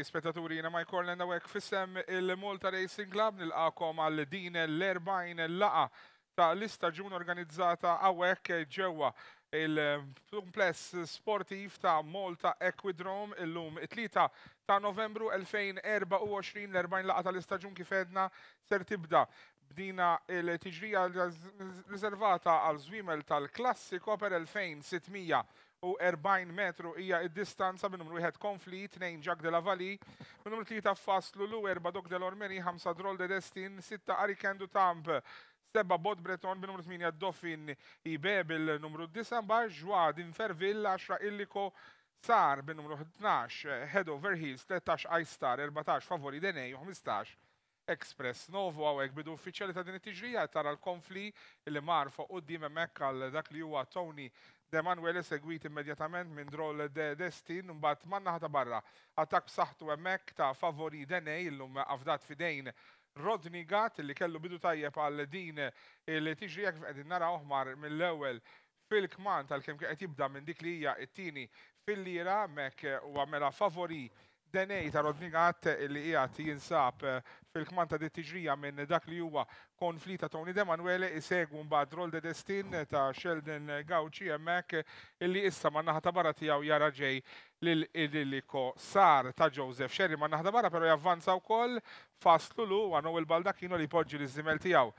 kollegi spettaturi jina ma jkollna nawek fissem il-Malta Racing Club nil-għakom għal din l l laqa ta' l-istaġun organizzata għawek ġewa il plumpless sportiv ta' Malta Equidrome il-lum it-lita ta' novembru 2024 l-40 laqa tal-istaġun kifedna ser tibda bdina il-tiġrija riservata għal zwimel tal-klassiko per 2600 u 40 metru hija id-distanza minn numru 1 konfli, 2 Jack de la Valli, minn numru 3 Faslu, l-u 4 Dok de l-Ormeni, 5 Droll de Destin, 6 Arikendu Tamp, 7 Bot Breton, minn numru 8 Doffin i Bebel, numru 9 Barġwa, Dinferville, 10 Illiko, Sar, minn numru 12 Head Over Heels, 13 i Star, 14 Favori Denej, 15 Express Novo għawek bidu uffiċjali ta' din it-tiġrija tara l-konfli il mar u d-dime mekkal dak li huwa Tony De segwit immedjatament minn Droll de Destin mbagħad manna ħata barra. Attak saħtu hemmhekk ta' favori denej illum avdat fidejn Rodni Gat li kellu bidu tajjeb għal din li tiġri jekk qegħdin nara oħmar mill-ewwel fil-kman tal-kem qed jibda minn dik li hija t-tieni fil-lira mek u għamela favori DNA ta' Rodnigat li qiegħed jinsab eh, fil-kmanta di tiġrija minn dak li huwa konflita ta' Tony Demanuele isegwu mbagħad rol de destin ta' Sheldon Gawci hemmhekk illi issa ma naħta ta' barra tiegħu jara ġej lil idilliko sar ta' Joseph Sherry ma naħa ta' barra però javvanza wkoll faslu lu għanu il-baldakino li poġġi li iżimel tiegħu.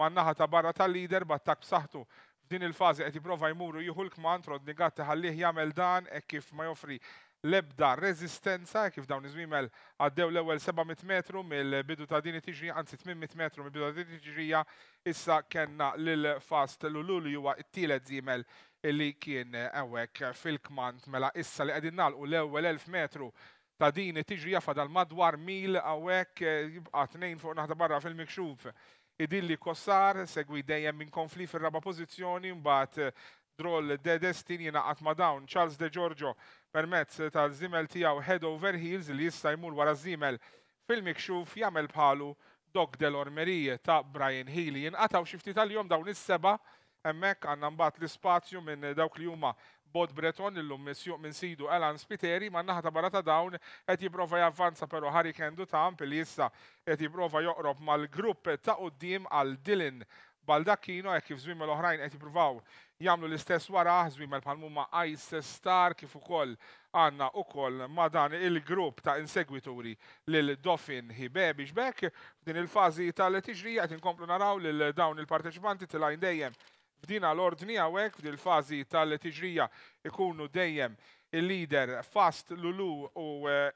Ma naħa ta' barra tal-lider battak b'saħħtu f'din il-fażi qed jipprova jmuru jieħu l-kmant Rodnigat ħallih jagħmel dan e kif ma joffri lebda rezistenza kif dawn iż-żwiemel għaddew l-ewwel 700 metru mill-bidu ta' din it-tiġri, anzi 800 metru mill-bidu ta' din it-tiġrija, issa kellna lil fast Lulu li huwa t-tielet żiemel li kien hawnhekk fil-kmant mela issa li qegħdin nagħlqu l-ewwel 1000 metru ta' din it-tiġrija fadal madwar mil hawnhekk jibqa' tnejn fuq naħda barra fil-mikxuf idilli kossar, segwi dejjem minn konfli fil-raba pozizjoni, mbagħad droll de destini naqat ma dawn Charles De Giorgio permezz tal-zimel tijaw Head Over Heels li jista jmur wara zimel fil-mikxuf jamel bħalu Dog l-Ormeri ta' Brian Healy. Jinqataw xifti tal-jom dawn is-seba emmek għanna mbagħad l-ispazju minn dawk li huma Bod Breton illum misjuq minn sidu Elan Spiteri ma naħta barra ta' dawn qed jipprova javvanza però Harry Kendu Tamp li issa qed jipprova joqrob mal-grupp ta' quddiem għal Dylan Baldak kienu jekk kif l oħrajn qed jippruvaw jagħmlu l-istess wara żwiemel bħal mumma Ice Star kif ukoll għandna ukoll ma dan il-grupp ta' insegwituri lil Dofin Hibebi xbek f'din il-fażi tal-tiġri qed inkomplu naraw lil dawn il-parteċipanti tilgħin dejjem f'dina l-ordni għawek il fażi tal-tiġrija ikunu dejjem il-lider Fast Lulu u eh,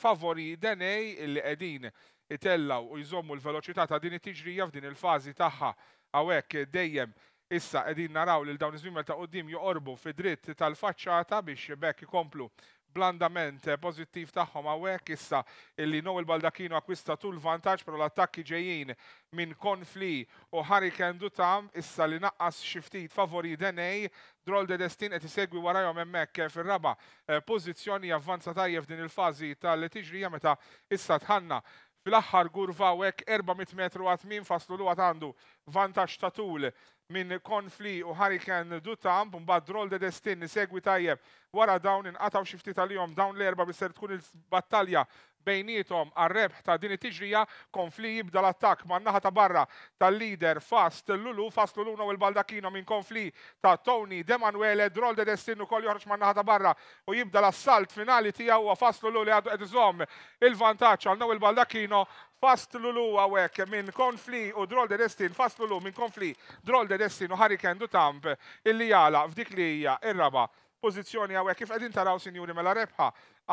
favori Denej il-qegħdin itellaw u jżommu l-veloċità ta' din it-tiġrija f'din il-fażi tagħha għawek dejjem issa qegħdin naraw lil dawn iż-żmien ta' qudiem joqorbu fi dritt tal-faċċata biex bekk ikomplu blandament pozittiv tagħhom hawnhekk issa illi il-baldakino akwista tul vantaġġ pro l-attakki ġejjin minn konfli u Hurricane Dutam issa li naqqas xi ftit favori denej Drol de Destin qed isegwi warajhom hemmhekk fir-raba eh, pożizzjoni avvanza tajjeb din il-fażi tal-tiġrija meta issa tħanna Fl-axħar gurvawek 400 metru għat min faslu l għandu vantax ta' tul minn konfli u hurricane un mbagħad drol de destin segwi tajjeb wara dawn inqataw xi tal-jom dawn l-erba' biser tkun il-battalja bejnietom għal-rebħ ta' din it-tiġrija konfli jibda l-attak man naħa ta' barra tal-lider Fast Lulu, Fast Lulu u l-Baldakino minn konfli ta' Tony Demanuele, Drol de Destinu kol joħroġ man naħa ta' barra u jibda l-assalt finali tijaw u Fast Lulu li għadu edżom il-vantaċ għal il-Baldakino Fast Lulu għawek minn konfli u drol de destin, Fast Lulu minn konfli drol de destin u Hurricane Tamp illi jala f'dik li hija ir-raba pozizjoni għawek. Kif għedin taraw, sinjuri, mela rebħa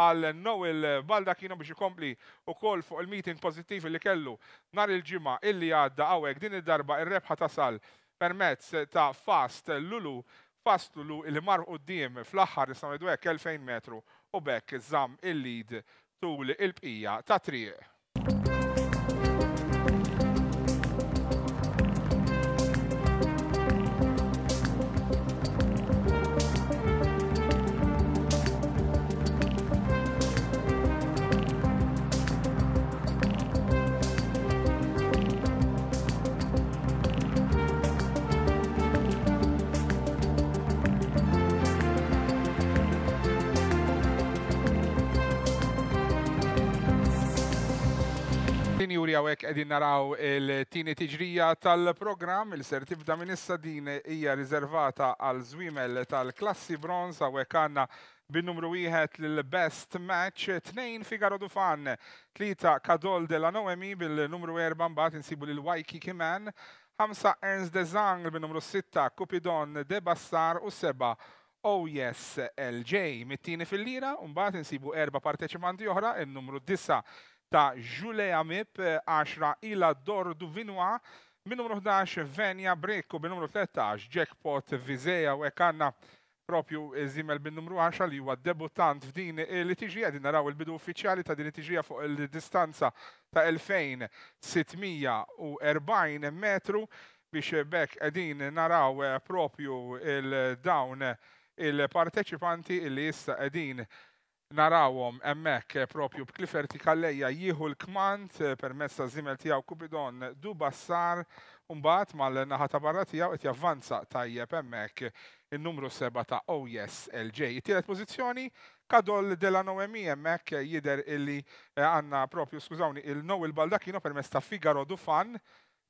għal Noel Balda kienu biex ikompli u kol fuq il-meeting pozittiv li kellu nar il-ġimma illi għadda għawek din id-darba il-rebħa tasal permezz ta' fast lulu fast lulu il mar qoddim fl-axħar nistaw 2000 metru u bekk zam il-lid tul il-bqija ta' triq. sinjuri għawek edin naraw il-tini tiġrija tal-program, il-ser tibda minissa din hija riservata għal zwimel tal-klassi bronz għawek għanna bin-numru wieħed l-best match, tnejn Figaro Dufan, tlita Kadol de la Noemi bil-numru erban bat insibu l Waiki Kiman, ħamsa Ernst de Zang bin-numru sitta, Cupidon de Bassar u seba' Oh Yes LJ. Mittini fil-lira, un baħt insibu erba parteċimanti oħra, il-numru 9 ta' Jule Amip 10 eh, ila Dor Du minn numru 11 Venja Breku minn numru 13 Jackpot Vizeja u ekanna propju zimel bin numru 10 li huwa debutant f'din il-litiġija din naraw il-bidu uffiċjali ta' din litiġija fuq il-distanza ta' 2640 metru biex bekk edin naraw eh, propju il-dawn il-parteċipanti li issa edin narawhom hemmhekk propju b'kliferti Kalleja jieħu l kmant eh, permezz ta' zimel tiegħu Kubidon du bassar mbagħad mal-naħa ta' barra tiegħu qed javvanza tajjeb hemmhekk in-numru seba' ta' OS oh LJ. Tielet pożizzjoni Kadol della Noemi emmek jidher illi eh, għandna propju skużawni il-Noel Baldakino permezz ta' Figaro Dufan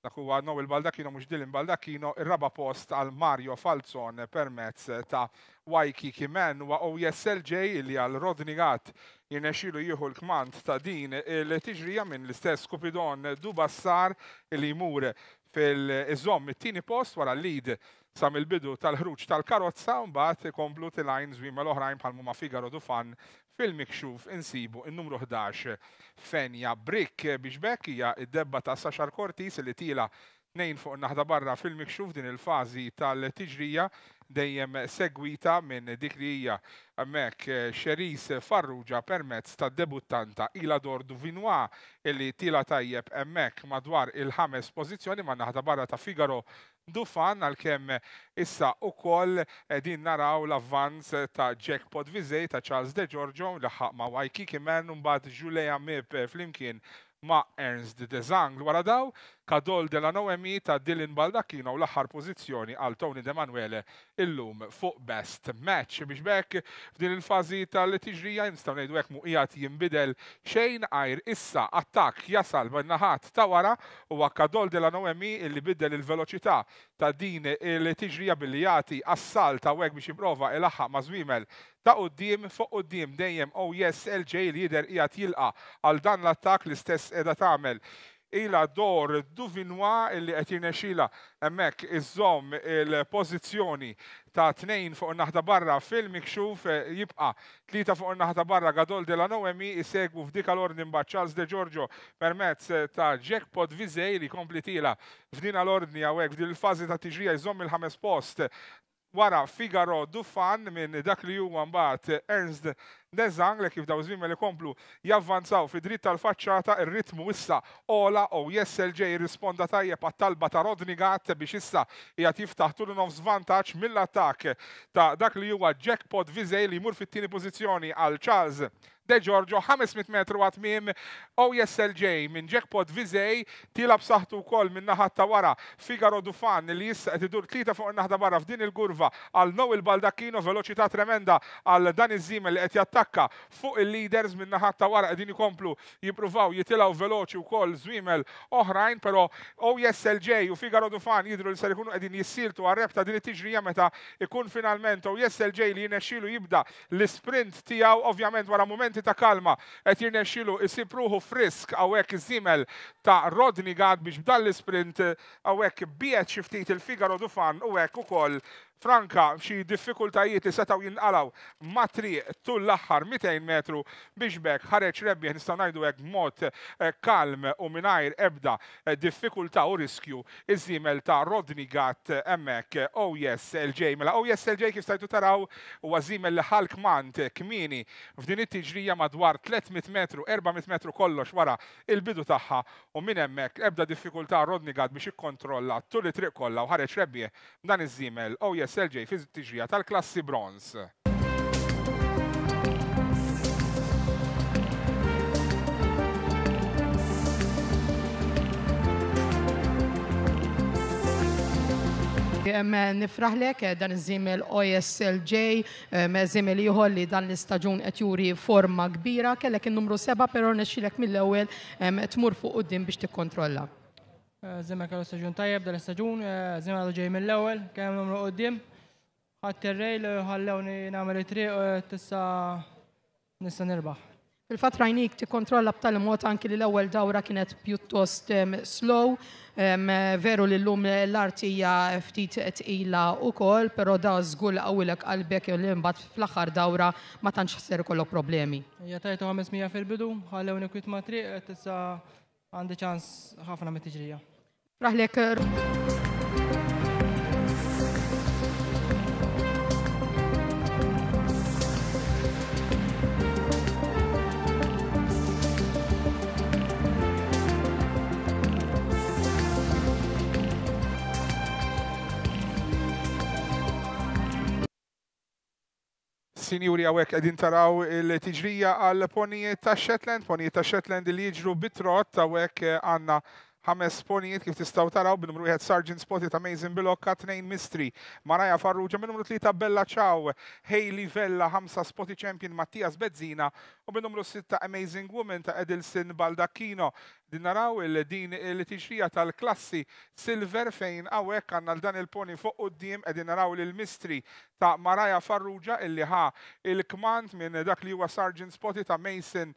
dak huwa il Baldacchino mhux dilin Baldacchino ir-raba post għal Mario Falzon permezz ta' Waikiki Man wa OSLJ oh li għal Rodni Gatt jirnexxilu jieħu l-kmand ta' din il-tiġrija minn l-istess Kupidon Dubassar li jmur fil izom it-tieni post wara l-lid sam il-bidu tal-ħruġ tal-karozza mbagħad t lines żwiem l-oħrajn bħal ma Figaro Dufan fil-mikxuf insibu il-numru 11 Fenja Brick biex bekkija hija id-debba ta' Saxar Cortis li tila nejn fuq naħda barra fil-mikxuf din il-fazi tal-tiġrija dejjem segwita minn dik li hija hemmhekk Xeris eh, Farrugia permezz tad debuttanta Ila Dordu Vinwa illi tila tajjeb hemmhekk madwar il-ħames pożizzjoni ma naħda barra ta' Figaro Dufan għal-kem issa u koll din naraw l-avvanz ta' Jackpot Vizej ta' Charles De Giorgio laħħaq ma' Waikiki Man un bad Julia Mib flimkien ma' Ernst de Zang. Wara daw, kadol de la Noemi ta' Dylan Baldacchino u l-aħħar pożizzjoni għal Tony De Manuele illum fuq best match. Biex bekk f'din il-fażi tal-tiġrija nistgħu nejdu għek muqijat jinbidel xejn għajr issa attakk jasal min-naħat ta' wara u kadol de la Noemi illi biddel il-veloċità ta' din il-tiġrija billi jati assal ta' għek biex jipprova il-aħħaq ma' żwiemel ta' qoddim fuq qoddim dejjem OSLJ oh li jider qiegħed jilqa' għal dan l-attakk l-istess qiegħda tagħmel ila dor duvinwa illi qed jinexxila hemmhekk iżomm il-pożizzjoni ta' tnejn fuq naħda barra fil-mikxuf eh, jibqa' tlieta fuq naħta barra Gadol de la Noemi isegwu f'dik l-ordnin ba' Charles De Giorgio permezz eh, ta' jackpot Vizej li komplitila f'din l-ordni hawnhekk f'din il-fażi ta' tiġrija jżomm il-ħames post wara Figaro Dufan minn dak li huwa mbagħad Ernst Nezzang li kif daw żmien li mela komplu javvanzaw fi dritt tal-faċċata il ritmu issa ola u oh JSLJ risponda tajjeb għat-talba ta' Rodni Gatt biex issa qiegħed jiftaħ turnoff żvantaġġ mill attak ta' dak li huwa jackpot Vizej li jmur fit-tieni pożizzjoni għal Charles De Giorgio 500 metru għatmim OSLJ minn jackpot Vizej tilab saħtu kol minn naħat ta' wara Figaro Dufan li jissa tidur tlita fuq naħda wara f'din il-kurva għal Noel baldakino veloċità tremenda għal dan iż-żimel li qed jattakka fuq il-leaders minn naħat ta' wara qegħdin ikomplu jippruvaw jitilgħu veloċi wkoll żwiemel oħrajn però OSLJ u Figaro Dufan jidru li ser ikunu qegħdin jissiltu għar-rep ta' din it-tiġrija meta ikun finalment OSLJ li jinexxilu jibda l-sprint tiegħu ovvjament wara momenti momenti ta' kalma qed jirnexxielu isib frisk hawnhekk iż-żimel ta' Rodni Gad biex b'dan l-isprint hawnhekk biet xi ftit il-Figaro Dufan u hekk ukoll franka xi diffikultajiet li setgħu jinqalaw ma' triq tul l-aħħar 200 metru biex bekk ħareġ rebbieħ nista' ngħidu hekk mod eh, kalm u mingħajr ebda eh, diffikultà u riskju iż-żiemel ta' Rodni Gatt eh, hemmhekk oh LJ. Mela oh LJ kif stajtu taraw u żiemel li ħalk mant kmini f'din it-tiġrija madwar 300 metru, 400 metru kollox wara il-bidu tagħha u minn hemmhekk ebda diffikultà Rodni Gatt biex ikkontrolla tul it-triq kollha u ħareġ rebbieħ dan iż-żiemel OSLJ oh slj fi tiġrija tal-klassi bronz. Nifraħlek eh, dan iż-żimel OSLJ, eh, żimel ieħor li dan l-istaġun qed juri forma kbira, kellek in-numru seba' però nexxilek mill-ewwel tmur fuq quddiem biex tikkontrolla. Zimma kellu staġun tajjeb dal staġun, eh, zimma għadu ġej mill-ewel, kemm numru qoddim. Ħadd ir-rejl ħallewni namel it-triq eh, tissa nissa nirbaħ. Fil-fat rajnik ti kontrolla b'tal mod anki li l-ewwel dawra kienet pjuttost ehm, slow, ehm, veru li l-lum l-artija ftit tqila wkoll, però da żgur qawilek qalbek li mbagħad fl-aħħar dawra ma tantx ħser kollok problemi. Ja tajtu 500 fil-bidu, ħallewni kwit matriq, tista' għandi ċans ħafna mit-tiġrija. Raħlek. Sinjuri għawek għedin taraw il-tiġrija għal ponijiet ta' Shetland, ponijiet ta' Shetland li jġru bitrot għawek eh, għanna ħames ponijiet kif tistaw taraw b'numru jħed Sargent Spotty ta' Amazing Bilokka 2 Mistri, Maraja Farrugia bil-numru ta' Bella Ciao, Hayley Vella ħamsa Spotty Champion Mattias Bezzina u b'numru numru Amazing Woman ta' Edilson Baldacchino din naraw il-din il-tixrija tal-klassi silver fejn għawek għanna l-dan il-poni fuq u d-dim edin naraw l-mistri ta' Maraja Farrugia illi ħa il-kmand minn dak li huwa Sergeant Spotty ta' Mason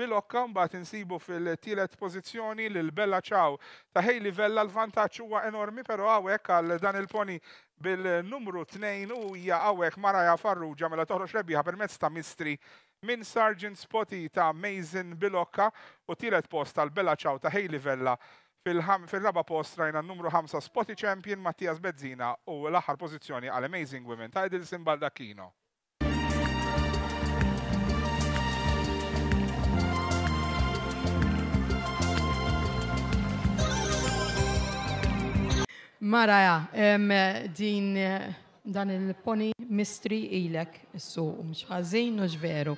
Bilokka mbagħad insibu fil-tielet pożizzjoni lil Bella ċaw ta' Hayley Vella l-vantaġġ huwa enormi però għawek għal dan il-poni bil-numru 2 u hija għawek Maraja Farrugia mela toħroġ rebbieħa permezz ta' mistri minn Sergeant Spotty ta' Mason Bilokka u tielet post tal-Bella Ciao ta' Hayley Vella fil-raba post rajna numru 5 Spotty Champion Mattias Bezzina u l-aħħar pożizzjoni għal Amazing Women ta' Edilson Baldacchino. Maraja, din dan il-poni mistri ilek issu, mux ħazin u ġveru.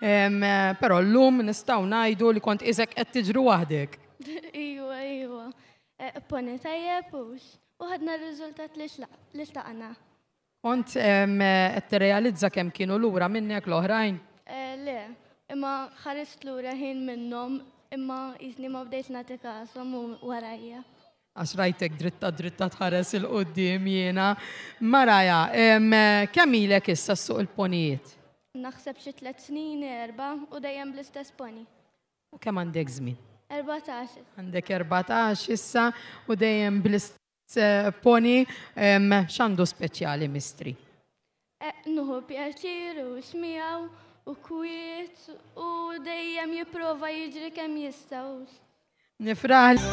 Eh, Pero l-lum nistaw najdu li kont izek qed tiġru wahdek. Iwa, iwa. Eh, Poni tajjeb pux U ħadna r-riżultat li xlaqna. Kont eh, qed tirrealizza kemm kienu lura minnek l-oħrajn? Le, imma ħarist lura ħin minnhom imma izni ma bdejt nagħti għasom u għarajja għax rajtek dritta dritta tħares il-qoddim jiena. Maraja, kemm ilek issa suq il-ponijiet? Naħseb xi tliet snin, erba' u dejjem bl-istess poni. U kemm għandek żmien? 14. Għandek 14 issa u dejjem bl-istess eh, poni x'għandu speċjali mistri? Eh, nuhu pjaċir u xmijaw u kwiet u dejjem jipprova jiġri kemm jistgħu. Nifraħ.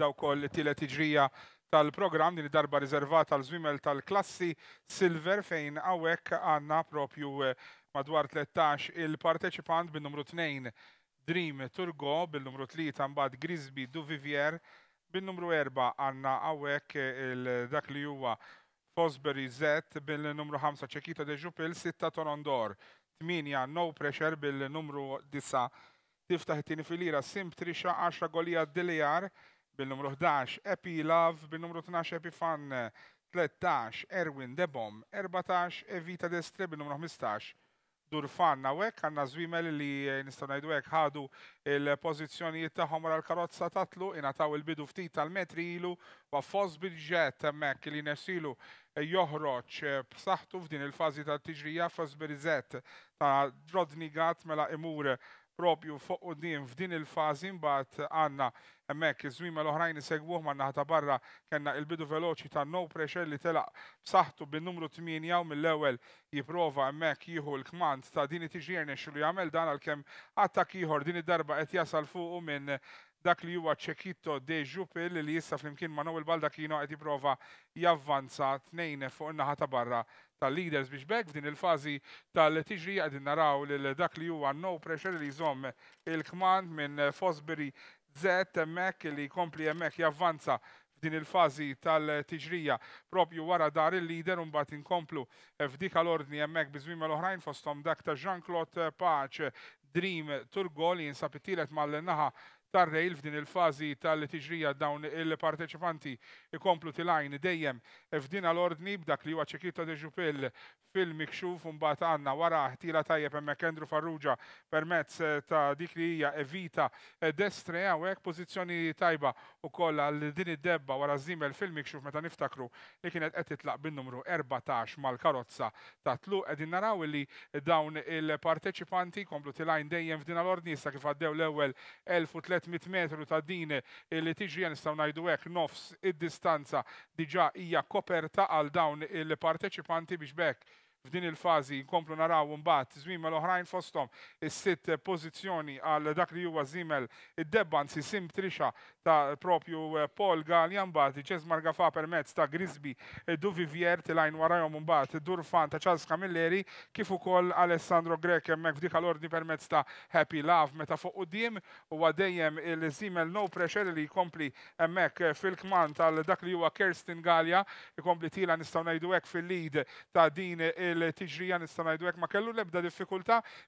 tibda kol it-tielet iġrija tal-programm din darba riservata għal żwimel tal-klassi Silver fejn għawek għandna propju eh, madwar 13 il-parteċipant bin-numru 2 Dream Turgo, bil numru 3 tambad Grisby Duvivier, bil numru 4 għandna eh, il dak li huwa Fosbury Z bil-numru 5 ċekita de Jupil 6 Torondor, 8 No Pressure bil-numru 9 tiftaħ it-tieni filira Sim Trisha 10 Golija Dilijar, bil-numru 11 Epi Love, bil-numru 12 Epi Fun, 13 Erwin Debom, 14 Evita Destre, bil-numru 15 Durfan Nawek, għanna zwimel li eh, nistanajdu għek ħadu il-pozizjonijiet taħom għal karozza tatlu, inataw il-bidu ftit tal-metri ilu, wa fos bil-ġet mek li nesilu eh, joħroċ eh, b'saħtu f'din il-fazi tal-tiġrija fos bil-ġet ta' drodnigat Gat mela imur propju fuq u din f'din il-fazi mbagħad għandna hemmhekk iż-żwima l-oħrajn isegwuh ma naħta barra kellna il-bidu veloċi ta' no pressure li telaq b'saħħtu bin-numru 8 u mill-ewwel jipprova hemmhekk jieħu l-kmand ta' din it-tiġir nexxu li jagħmel dan għalkemm attak ieħor din id-darba qed jasal fuqu minn dak li huwa ċekitto de Jupil li jissa flimkien ma' Noel Balda kienu qed jipprova javvanza tnejn fuq in-naħa ta' barra tal-leaders biex bekk f'din il-fazi tal-tiġri għadin naraw l dak li huwa no pressure li jżomm il-kmand minn Fosbury Z emmek li kompli emmek javvanza f'din il-fazi tal-tiġrija propju wara dar il-lider un bat inkomplu f'dika l ordni emmek bizmim l-oħrajn fostom dak ta' Jean-Claude Pace Dream Turgol jinsab it-tielet mal-naħa tar-rejl f'din il-fazi tal-tiġrija dawn il-parteċipanti ikomplu tilajn dejjem f'din għal-ordni b'dak li huwa ċekita de ġupil fil-mikxuf mbagħad għandna wara tira tajjeb hemmhekk Endru Farrugia permezz ta' dik li hija Evita Destre hawnhekk pożizzjoni tajba ukoll għal din id-debba wara żimel fil-mikxuf meta niftakru li kienet qed titlaq bin-numru 14 mal-karozza ta' tluq qegħdin naraw li dawn il-parteċipanti komplu tilajn dejjem f'din għal-ordni issa kif għaddew l-ewwel 1300 300 metru ta' din li tiġi jenistaw ngħidu hekk nofs id-distanza diġà hija koperta għal dawn il-parteċipanti biex bekk f'din il-fazi nkomplu naraw mbagħad żmien mal-oħrajn fosthom is-sitt pożizzjoni għal dak li huwa żimel id-debbanzi sim trixa ta' propju eh, Paul Gallian bat, ċez margafa permezz ta' Grisby, eh, du Vivier lajn warajom bat, Durfan ta' Charles Camilleri, kif ukoll Alessandro Grek hemmhekk f'dik l-ordni permezz ta' Happy Love meta fuq dim, u għadejjem il zimel no pressure li jkompli hemmhekk fil-kman tal-dak li huwa Kerstin Galja, jkompli tila nistgħu ngħidu hekk fil-lead ta' din il-tiġrija nistgħu ngħidu ma kellu l-ebda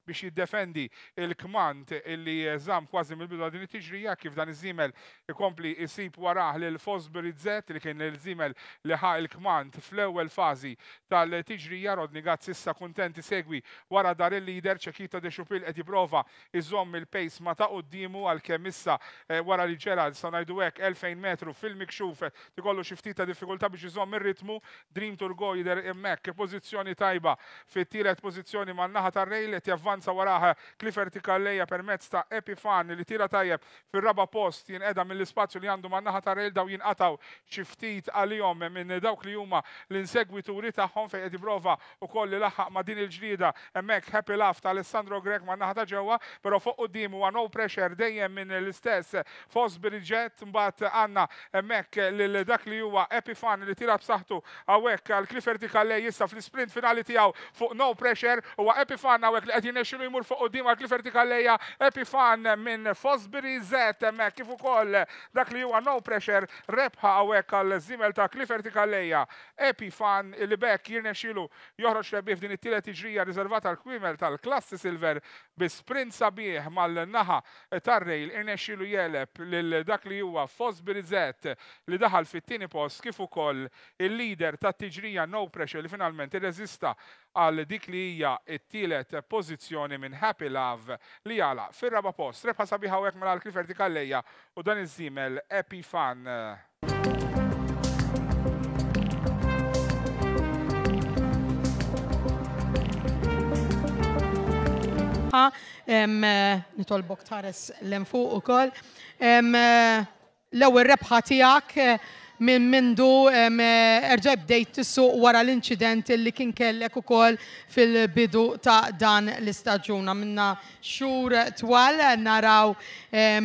biex jiddefendi il-kmant illi Zam kważi mill-bidu din it-tiġrija kif dan iż-żimel ikompli jisib waraħ l Fosbury Z li kien l-żimel li ħaq il kmant fl-ewwel fażi tal-tiġrija Rodni Gazz sissa kuntenti segwi wara dar il-lider ċekita de xupil qed jipprova iżomm il-pace ma ta' quddiemu għalkemm issa eh, wara li ġerald sa ngħidu hekk 2000 metru fil-mikxuf tikollu xi ftit ta' diffikultà biex iżomm ir-ritmu Dream Go jider hemmhekk pożizzjoni tajba fit-tielet pożizzjoni man-naħa arrejl rejl javvanza waraħ Clifford Tikalleja permezz ta' Epifan li tira tajjeb fir-raba post jinqeda mill l spazju li għandu man-naħa ta' rejl daw jinqataw xiftit għal-jom minn dawk li huma l-insegwituri tagħhom fejn qed jipprova wkoll li laħaq ma' din il-ġlieda emmek Happy Laugh ta' Alessandro Grek man ta' ġewwa, pero fuq quddiem huwa no pressure dejjem minn l-istess Fosbridget mbat għanna emmek lil dak li huwa Epifan li tira b'saħħtu għawek għal Clifford Kalle jissa fl-sprint finali tijaw fuq no pressure huwa Epifan għawek li għedin eċinu jimur fuq quddiem għal Clifford Ikallejja Epifan minn Fosbury Z emmek kif ukoll dak li huwa no pressure rebħa għawek għal zimel ta' Clifford Kalleja. Epi fan bek jirne xilu joħroġ rebif din it-tielet tiġrija riservata l kwimel tal-klassi silver bi sprint sabiħ mal-naħa tar-rejl xilu jeleb lil dak li huwa Fosbury Z li daħal fit-tieni post kif ukoll il-leader ta' tiġrija no pressure li finalment irreżista għal dik li hija t tielet pożizzjoni minn Happy Love li jala fir-raba post. Rebħa sabiħa u mal mela l-Clifford u dan iż-żimel fan. nitolbok tares l-enfuq u koll. L-ewel rebħa tijak minn mindu eh, erġaj bdejt tissu wara l incident li kien kellek ukoll fil-bidu ta' dan l-istaġuna minna xhur twal naraw eh,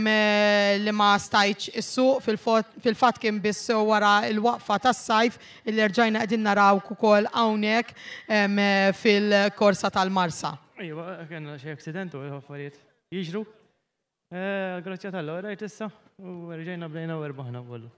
li ma stajċ issu fil-fatt kien biss wara il-waqfa tas-sajf li erġajna qegħdin naraw ukoll hawnhekk eh, fil-korsa tal-Marsa. Iva, kena xie accidentu, għaffariet. Jiġru? Grazzja tal-għora, jtissa, u rġajna bdejna u erbaħna bollu.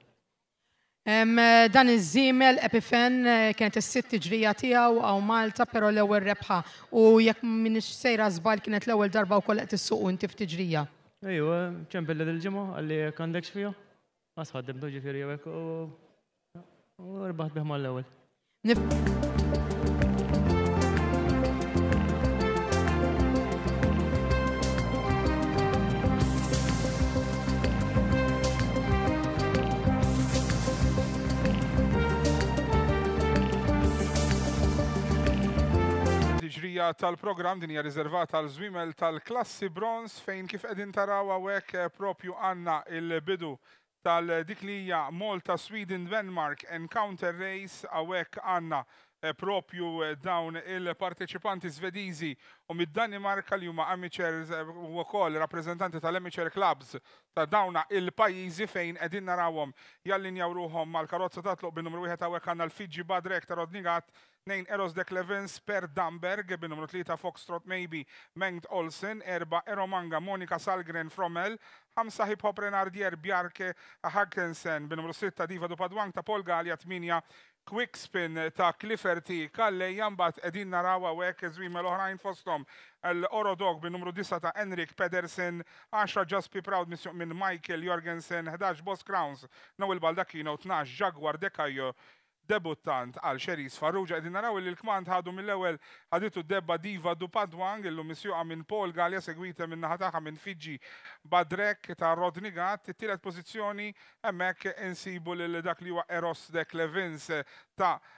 Eh, dan iż-żiemel Epifen eh, kienet is-sitt ġrija tiegħu għaw Malta però l-ewwel rebħa u jekk minix sejra żbal kienet l-ewwel darba wkoll qed issuq inti f'tiġrija. Ejju, eh, ċempilla dil-ġimgħa għalli fiha? għandekx fija. Asħad jew hekk u rebaħt bih mal-ewwel. tal-programm din hija riservata għal żwiemel tal-klassi bronz fejn kif qegħdin taraw hawnhekk eh, propju għandna il-bidu tal-dik li hija Malta Sweden Denmark Encounter Race hawnhekk għandna eh, propju eh, dawn il-parteċipanti svedizi u mid-Danimarka li huma amateurs u wkoll rappreżentanti tal-amateur clubs ta' dawna il-pajjiżi fejn qegħdin narawhom jallinjaw ruhom mal-karozza tatluq bin numru wieħed hawnhekk għandna l fiġi Badrek ta' Rodnigat 2 Eros de Levens per Damberg, bin-numru 3 Foxtrot Maybe Mengt Olsen, 4 Ero Manga Monika Salgren Fromel, 5 Hip Hop Renardier Bjarke Hackensen, bin-numru 6 Diva Dupadwang ta' Paul Galja, 8 Quick Spin ta' Clifferty, Kalle Jambat edin narawa wek zwimel Loħrajn fostom l-Orodog bin numru 9 ta' Enrik Pedersen, 10 Just Be Proud minn Michael Jorgensen, 11 Boss Crowns, Noel Baldakino 12 Jaguar Dekajo, debuttant għal Xeris Farrugia. Għedin naraw li l-kmand ħadu mill-ewel ħaditu debba Diva du Padwang, illu misjuqa minn Paul Galja segwita minn ħataħa minn Fidġi Badrek ta' Rodnigat. Tilet pozizjoni emmek insibu l dak li huwa Eros Dek Levins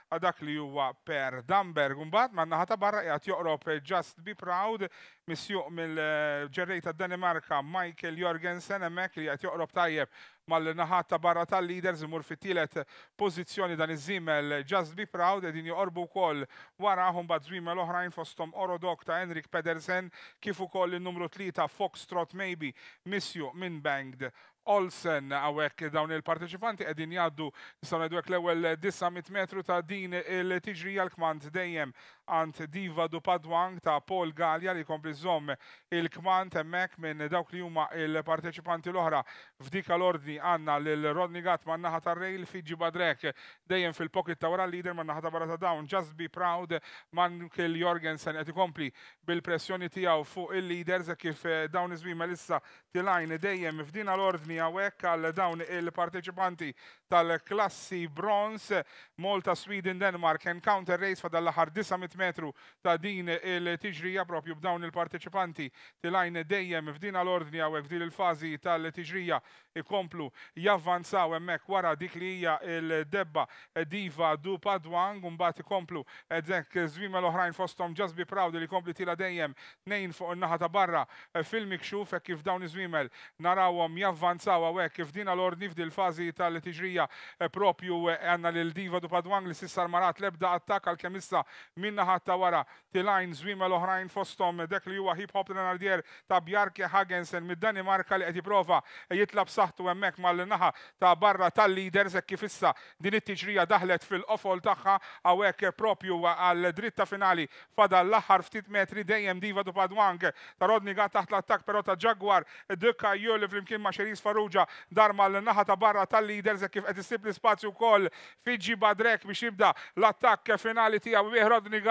ta' dak li huwa Per Damberg. Mbagħad manna ħata barra jgħat joqrop Just Be Proud Missju mill-ġerrej ta' Danimarka Michael Jorgensen emmek li jgħat joqrop tajjeb mal-naħat ta' barra tal-leaders imur fit-tielet pozizjoni dan iż-żimel Just Be Proud Edin joqorbu wkoll warahom bad l oħrajn fostom Orodok ta' Henrik Pedersen kif ukoll in-numru 3 Foxtrot Maybe misju minn Banged Olsen għawek dawn il-parteċipanti għedin jaddu, sanajdu għek l-ewel 900 metru ta' din il-tiġrija l kmant dejjem Ant Diva du Padwang ta' Paul Galja li kompli zomm il-kmant emmek minn dawk li huma il-parteċipanti l-oħra F'dika l-ordni għanna l-Rodni Gatt ma' naħa Rejl Fiji Badrek dejjem fil-pocket ta' wara leader ma' naħa ta' barata dawn Just Be Proud man Kill Jorgensen għet ikompli bil-pressjoni tijaw fuq il-leaders kif eh, dawn iżmima lissa tilajn dejjem f'dina l-ordni għawek għal dawn il-parteċipanti tal-klassi bronze Malta, Sweden, Denmark, encounter race fa laħar. ħar 900 metru ta' din il-tiġrija propju b'dawn il-parteċipanti tilajn dejjem f'din għal-ordni għaw f'din il-fazi tal-tiġrija ikomplu javvanzaw emmek wara dik li hija il-debba diva du padwang un-bat ikomplu edek zwima l-oħrajn fostom ġazbi prawdi li kompli tila dejjem nejn fuq naħa ta' barra fil-mikxuf kif dawn iżwimel narawhom javvanzaw għaw kif l-ordni il fazi tal-tiġrija propju għanna l-diva du padwang li sissar marat lebda attak għal-kemissa minna minna ħatta wara tilajn zwima l-oħrajn fostom dek li huwa hip hop l-nardier ta' Bjarke Hagensen mid Marka li qed jipprova jitlab saħtu hemmhekk mal-naħa ta' barra tal lider hekk kifissa din it-tiġrija daħlet fil-qofol tagħha għawek propju għal dritta finali fadal l-aħħar ftit metri dejjem Diva du Padwang ta' Rodniga taħt l-attak pero ta' Jaguar Dukka Jolli flimkien ma' Xeris Faruġa dar mal-naħa ta' barra tal-leaders kif qed issib l-ispazju wkoll Fiġi Badrek biex jibda l attak finali tija u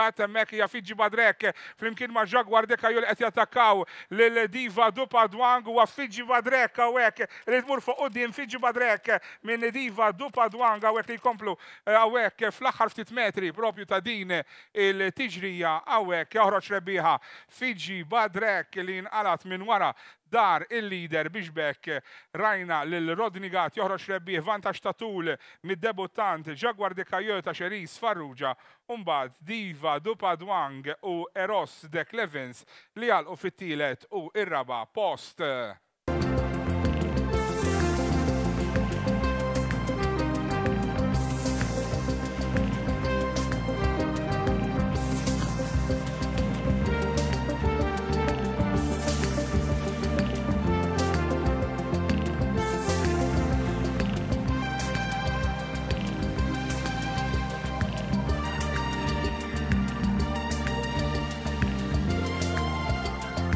ġrat mek ja fiġi badrek flimkien ma' ġagwar deka jol et jattakaw. l Diva Dupa Dwang wa fiġi badrek għawek li tmur fuq uddin fiġi badrek minn Diva Dupa Dwang għawek li komplu għawek fl-aħħar ftit metri propju ta' din il-tiġrija għawek joħroġ rebbieħa fiġi badrek li nqalat minn wara dar il-lider biġbek eh, rajna lil Rodnigat joħroġ rebbieħ vantax ta' tul mid-debuttant Jaguar de Kajota Xeris Farrugia Umbad Diva Dwang u Eros de Clevins li għalqu fit-tielet u ir-raba post.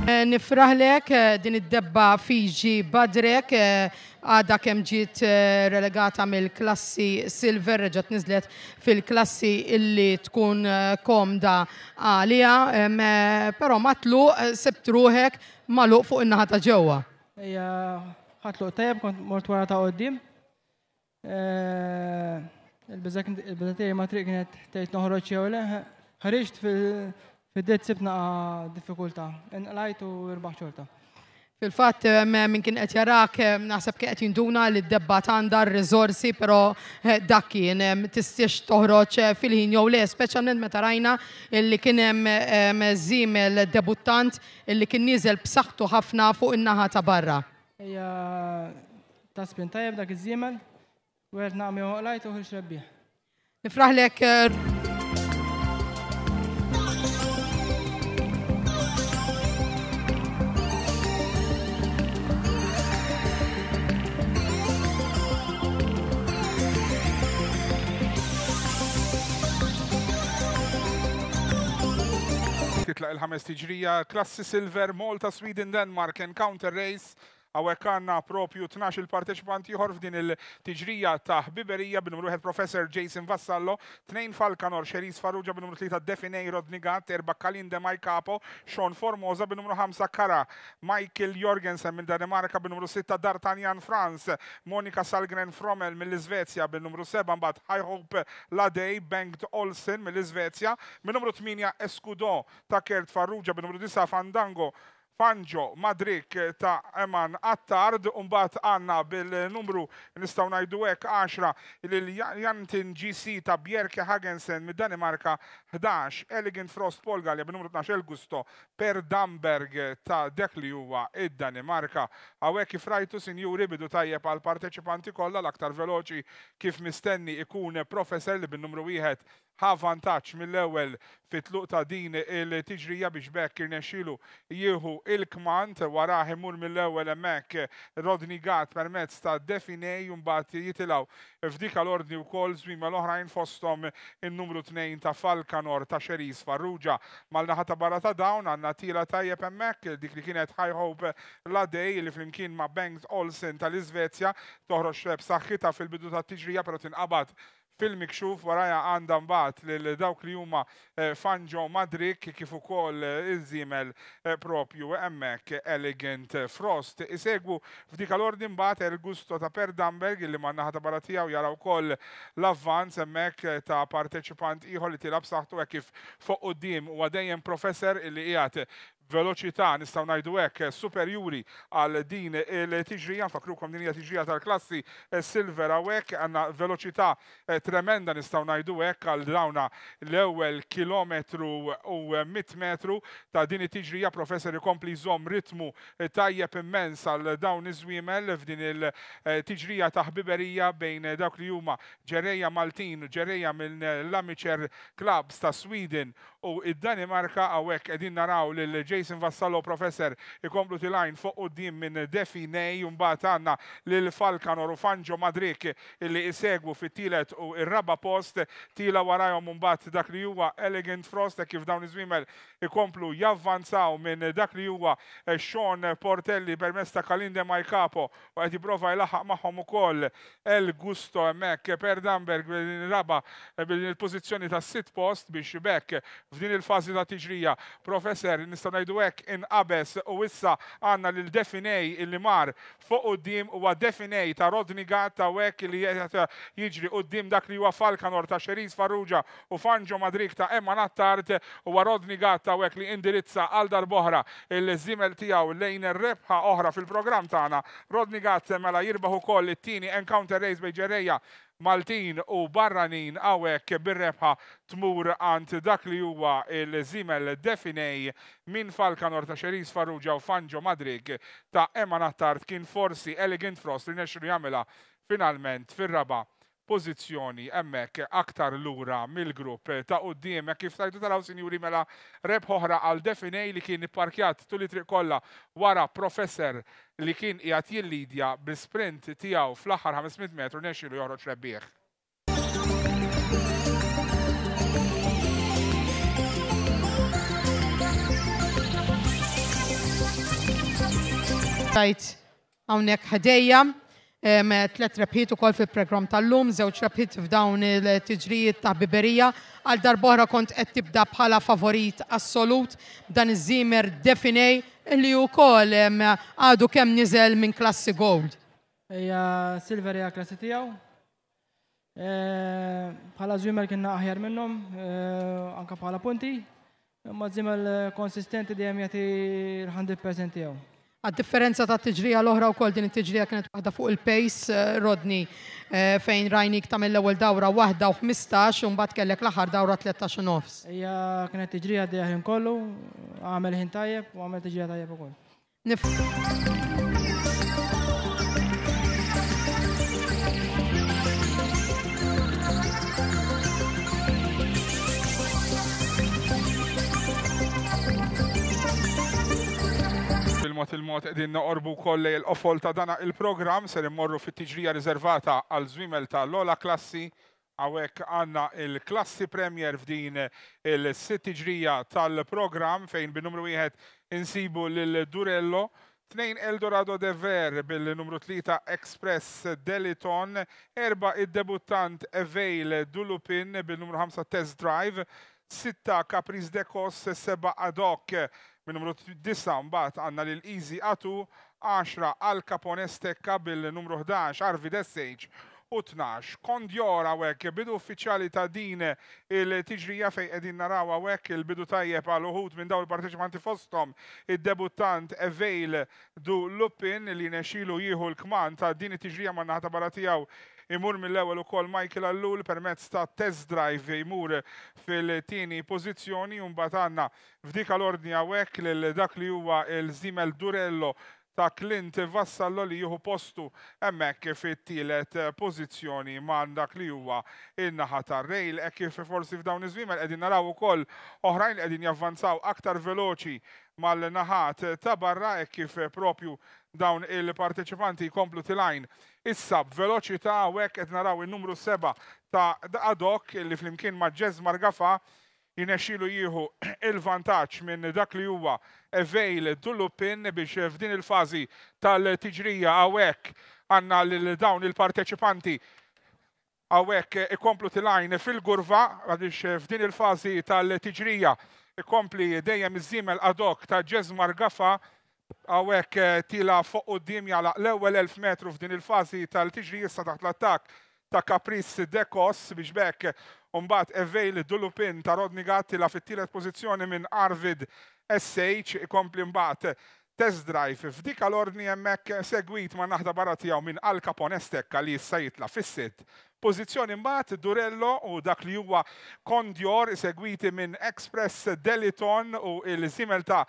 Eh, nifraħlek eh, din id-debba fiġi badrek eh, għada kem ġiet relegata mill-klassi silver reġat nizlet fil-klassi illi tkun komda għalija pero matlu sebt ruħek maluq fuq in ġewa. ta' ġewwa. ħatluq tajab kont mort wara ta' għoddim. Il-bizzak matri kienet tgħid noħroġ jew fil- Fid-det sibna diffikulta, inqlajtu rbaħ ċorta. Fil-fat, eh, minn kien qed jarak, eh, naħseb kien qed jinduna li d-debba għandha r-riżorsi, però eh, dak kien tistix toħroġ fil-ħin jew le, speċjalment meta rajna li kien hemm żiemel debuttant illi kien nieżel b'saħħtu ħafna fuq in-naħa ta' barra. Ejja ta' spin tajjeb dak iż-żiemel, u qed nagħmel u ħolajt u ħirx rebbieħ. Nifraħlek. ħames tiġrija, klassi silver, Malta, Sweden, Denmark, encounter race, għawek għanna propju 12 partecipanti jħor f'din il-tiġrija ta' Biberija b'numru 1 Professor Jason Vassallo, 2 Falkanor Xeris Farrugia b'numru 3 Definej Rodnigat, 4 Kalinde Mai Capo, Sean Formosa b'numru 5 Kara, Michael Jorgensen minn Danimarka b'numru 6 D'Artagnan France, Monika Salgren Fromel mill-Svezja b'numru 7 Bat High Hope Ladej Bengt Olsen mill-Svezja, b'numru 8 Escudo ta' Kert Farrugia b'numru 9 Fandango Fanġo Madrik ta' Eman Attard, unbat għanna bil-numru nistaw najdu ek 10 l jantin GC ta' Bjerke Hagensen mid danimarka 11, Elegant Frost Polgalja bil-numru 12 gusto Per Damberg ta' Dekli li huwa id-Danimarka. Għawek ifrajtu sinjuri bidu tajjeb għal parteċipanti kollha l-aktar veloċi kif mistenni ikun professor li bil-numru 1 ħa vantaġġ mill-ewwel fit-tluq ta' din il-tiġrija biex bekk irnexxilu jieħu il-kmant waraħ imur mill-ewwel hemmhekk Rodni Gat permezz ta' definej u mbagħad jitilgħu f'dik l-ordni wkoll żwima mal oħrajn fosthom in-numru tnejn ta' Falkanor ta' Xeris Farrugia mal-naħa ta' barra ta' dawn għandna tira tajjeb hemmhekk dik li kienet High Hope dej li flimkien ma' Bengt Olsen tal-Iżvezja toħroġ b'saħħitha fil-bidu ta' tiġrija però tinqabad fil-mikxuf waraja għanda bat lil dawk li huma eh, fanġo madrik kif ukoll eh, ż-żimel eh, propju hemmhekk elegant frost. Isegwu f'dik l-ordin il Gusto ta' Perdamberg li ma naħa ta' barra tiegħu jara wkoll l-avvanz hemmhekk ta' parteċipant ieħor li tilab saħtu kif fuq quddiem huwa dejjem professor li qiegħed veloċità nistgħu ngħidu hekk eh, superjuri għal din il-tiġrija, fakrukom din hija tiġrija tal-klassi eh, silver hawnhekk għandna veloċità eh, tremenda nistgħu ngħidu hekk għal dawna l-ewwel kilometru u mit metru ta' din it-tiġrija professor ikompli zom ritmu tajjeb immens għal dawn iż f'din il-tiġrija ta' ħbiberija bejn dawk li huma ġerejja Maltin, ġerejja minn l-Amicer Clubs ta' Sweden u id-Danimarka għawek edin naraw lil Jason Vassallo professor ikomplu tilajn fuq u din minn Defi Nej jumbat għanna lil Falkanor u Fanġo Madrik illi isegwu fit tilet u ir-raba post tila warajom mumbat dak li huwa Elegant Frost e kif dawn iżwimer ikomplu javvanzaw minn dak li huwa e, Sean Portelli permess ta' Kalinde Majkapo u għed jiprofa jlaħaq maħom ukoll El Gusto emmek Per Damberg raba bil-pozizjoni ta' sit post biex bekk f'din il-fazi ta' tiġrija. Professor, nista' ngħidu hekk inqabes u issa għandna lil definej illi mar fuq qudiem huwa definej ta' Rodni ta' hekk li jiġri qudiem dak li huwa Falkanor ta' Xeriz Farrugia u Fanġo Madrik ta' Emma Nattart u Rodni ta' hekk li indirizza għal darboħra il-żimel tiegħu lejn ir-rebħa oħra fil-programm tagħna. Rodni Gatt mela jirbaħu koll it-tieni encounter race bej Maltin u barranin għawek birrebħa tmur għant dak li huwa il-zimel definej minn Falkanor ta' Xeris Farrugia u Fanġo Madrig ta' Emma Nattart kien forsi elegant frost li nexru jamela finalment fir-raba' pozizjoni emmek aktar lura mill-grupp ta' qoddimek kif tajtu taraw sinjuri mela reb oħra għal definej li kien parkjat tul triq kollha wara professor li kien qiegħed jillidja bil sprint tiegħu fl-aħħar 500 metru nexilu joħroġ rebbieħ. Tajt, għawnek ħadejja, tlet rebħiet u kol fil-program tal-lum, zewċ rebħiet f'dawn il-tiġrijiet ta' biberija, għal darbora kont qed tibda bħala favorit assolut dan iż-żimer definej li u kol għadu kem nizel minn klassi gold. Eja, Silver hija klassi tiegħu. Bħala żwimer kienna aħjar minnhom, eh, anka bħala punti. Ma żimel konsistenti dejjem jagħti l-100% tiegħu. Għad-differenza ta' t-tġrija l-oħra u kol din t-tġrija kienet waħda fuq il-pace eh, rodni eh, fejn rajnik tamil l ewel dawra waħda u 15 un bat kellek l-aħħar dawra 13 nofs. Ija kienet t-tġrija diħin kollu, għamel ħin tajjeb u għamel t-tġrija tajjeb u koll. bil-mot il-mot edin noqorbu kolli l-qofol ta' dana il-program ser immorru fit tiġrija riservata għal zwimel ta' l-ola klassi għawek għanna il-klassi premier f'din il sit tiġrija tal-program fejn bin-numru wieħed insibu l-Durello Tnejn Eldorado de Ver bil-numru 3 Express Deliton, 4 id-debuttant Eveil Dulupin bil-numru 5 Test Drive, Sitta Capriz Decos, seba' adok. Min numru 9 mbagħad għandna lil Easy Atu, 10 Al Capone Stekka bil-numru 11 Arvi Dessage u 12. Kondjora għek, bidu uffiċjali ta' din il-tiġrija fej edin narawa għek il-bidu tajjeb għal uħut minn daw il-parteċipanti fostom il-debuttant Eveil du Lupin li nexilu jieħu l-kman ta' din il-tiġrija manna ta' baratijaw imur mill-ewwel ukoll Michael Allul permezz ta' test drive imur fil-tieni pożizzjoni un mbagħad għandna l-ordni għawek lil dak li huwa il-Zimel Durello ta' Clint Vassallo li juhu postu emmek fit-tielet pozizjoni ma' dak li huwa in-naħa ta' rejl e kif forsi f'dawn iż-żmien qegħdin naraw ukoll oħrajn qegħdin javvanzaw aktar veloċi mal-naħat ta' barra e kif propju dawn il-parteċipanti jkomplu tilajn. Issa b'veloċità għek qed naraw il-numru 7 ta' Adok li flimkien ma' Ġez Margafa jinexilu jieħu il-vantaġġ minn dak li huwa Evejl Dullupin biex f'din il-fażi tal-tiġrija għawek għanna l-dawn il-parteċipanti għawek ikomplu tilajn fil-gurva għadix f'din il-fazi tal-tiġrija ikompli dejjem iż-żimel adok ta' Ġez Margafa għawek eh, tila fuq u d l-ewel 1000 metru f'din il-fazi tal-tiġri jissa taħt l-attak ta' Kapris Dekos biex bekk umbat Evejl Dulupin ta' Rodni Gatti la fit-tielet pożizzjoni minn Arvid SH ikompli mbagħad test drive f'dik l-ordni jemmek segwit ma naħda barra tiegħu minn Al Capone għal li issa jitla fis pożizzjoni mbagħad Durello u dak li huwa Kondjor segwiti minn Express Deliton u il zimel ta'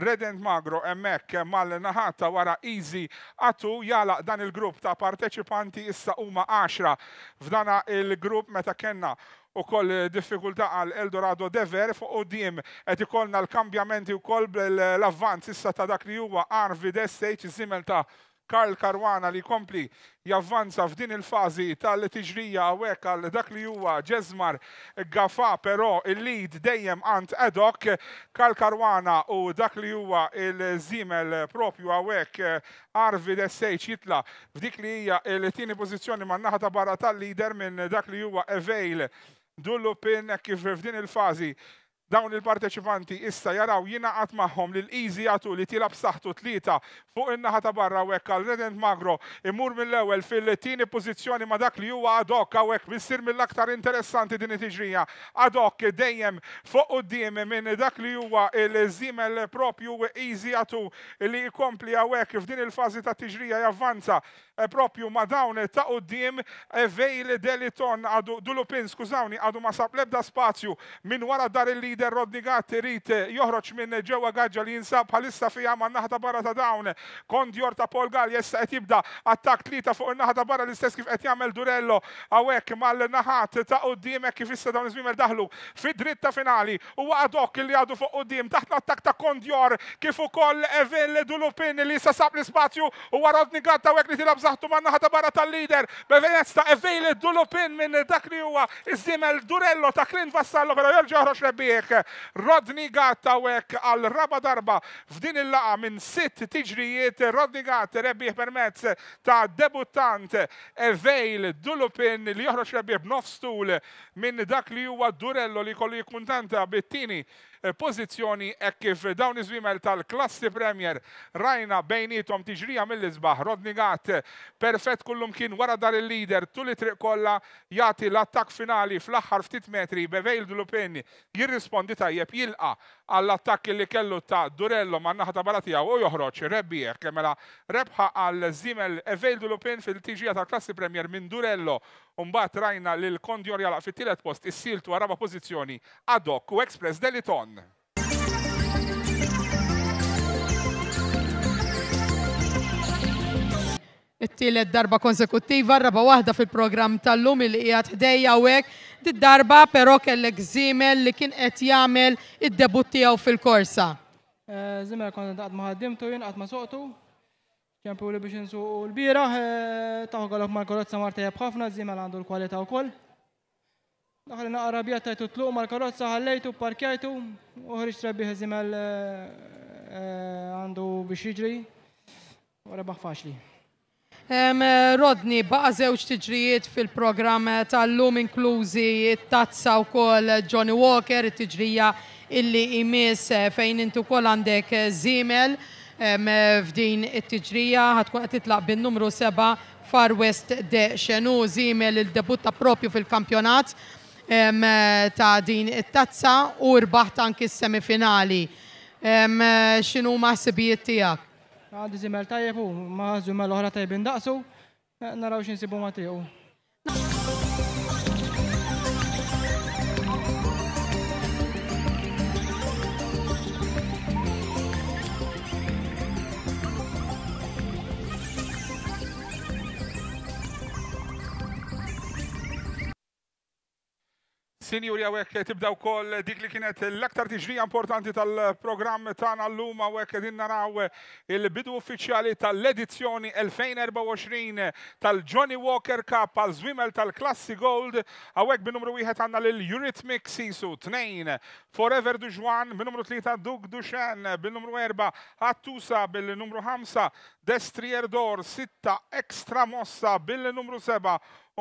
Redent Magro emmek mal-naħata wara Easy Atu jalaq dan il-grupp ta' parteċipanti issa huma 10 f'dana il-grupp meta kenna u koll eh, diffikulta għal Eldorado Dever fuq u dim qed ikollna l-kambjamenti u koll l-avvanz issa ta' dak li huwa Arvi Dessejt zimel żimel ta' Karl Karwana li kompli javvanza f'din il-fazi tal-tiġrija għawek għal dak li huwa ġezmar gafa però il-lid dejjem għant edok Karl Karwana u dak li huwa il-zimel propju għawek eh, Arvid Essejċ jitla f'dik li hija il-tini pozizjoni man naħa ta' barra tal-lider minn dak li huwa Eveil Dullu pin kif f'din il-fazi dawn il-parteċipanti issa jaraw jinaqat maħħom li l-easy għatu li tilab saħtu tlieta fuq in-naħa ta' barra wekk għal Redent Magro imur mill-ewwel fil-tieni pozizjoni ma' dak li huwa għadok hawnhekk missir mill-aktar interessanti din it-tiġrija. Għadok dejjem fuq quddiem minn dak li huwa il-żimel propju easy għatu li jkompli hawnhekk f'din il-fażi ta' tiġrija javvanza eh, propju ma' dawn ta' quddiem eh, Vejl Deliton għadu Dulupin, skużawni, għadu ma' sab lebda spazju minn wara dar il leader Rodney Gatt irid joħroġ minn ġewwa gaġġa li jinsab bħalissa fiha ma' naħta barra ta' dawn. Kondjor ta' Paul Gall jessa qed jibda attak tlieta fuq in-naħta barra l-istess kif qed jagħmel Durello hawnhekk mal-naħat ta' qudiemek kif issa dawn iż-żmien daħlu fid-dritta finali u għadok li għadu fuq qudiem taħt l-attak ta' Kondjor kif ukoll evelle Dulupin li sa sab l-ispazju u Rodney Gatt hawnhekk li tilab saħtu ma' naħta barra tal-leader. Bevenezza evelle Dulupin minn dak li huwa iż-żimel Durello ta' Clint Vassallo però jerġa' joħroġ rebbieħ għalek Rodni Gatta għek għal raba darba f'din il-laqa minn sitt tiġrijiet Rodni Gatta rebbi permezz ta' debuttant Eveil Dulupin li joħroċ rebbi b'nofs tul minn dak li huwa Durello li kollu jikkuntanta bittini Eh, pozizjoni ek kif dawn iż-żwiemel tal-klassi Premier rajna bejnietom tiġrija mill-isbaħ. Gat, perfett kullum kien wara dar il-lider tuli triq kollha jagħti l-attak finali fl-aħħar ftit metri bevejl Lupin jirrispondi tajjeb jilqa għall attakk li kellu ta' Durello ma' naħta baratija u joħroġ rebbieħ kemmela rebħa għal zimel Evejl Lupin fil-tiġija tal-klassi Premier minn Durello Umbat rajna l-kondjor jalaq fit-tielet post is-siltu għaraba pożizzjoni ad hoc u Express Deliton it-tielet darba konsekuttiva, raba waħda fil-programm tal-lum il qiegħed ħdejja hekk, dit darba però kellek żiemel li kien qed jagħmel id-debut tiegħu fil-korsa. Żiemel eh, kont qed ma ħaddimtu jien qatt ma soqtu. Ċempu li biex insuqu l-bira, eh, taħgħalok mal-karozza martejja bħafna, żiemel għandu l-kwalità wkoll. Daħli naqra bjattajtu tluq mal-karozza ħallejtu, parkjajtu, uħriġ trebbi ħezimel eh, eh, għandu biex jiġri, baħfax li. Eh, Rodni, baqa zewġ tiġrijiet fil-programm tal-lum inklużi tazza u kol Johnny Walker, tiġrija illi imis fejn intu kol għandek zimel f'din it-tiġrija, ħatkun qed titlaq bin-numru 7 Far West de Xenu, zimel il-debutta propju fil-kampjonat. Eh, ta' din it-tazza u rbaħt anki s-semifinali. Eh, xinu ma' s-sibijiet tijak? Għaddi zimel tajjeb u ma' zimel oħra tajjeb indaqsu, naraw xin sibu ma' tijak. Senior jawek tibdaw kol dik li kienet l-aktar tiġvija importanti tal program ta' l-lum għawek din naraw il-bidu uffiċjali tal-edizzjoni 2024 tal-Johnny Walker Cup għal-zwimel tal-Klassi Gold għawek bin-numru 1 għanna l-Eurythmic Sisu 2 Forever Dujuan bin-numru 3 Dug Duxen bin-numru 4 Attusa bil-numru Destrier Dor, sitta ekstra mossa bil-numru seba'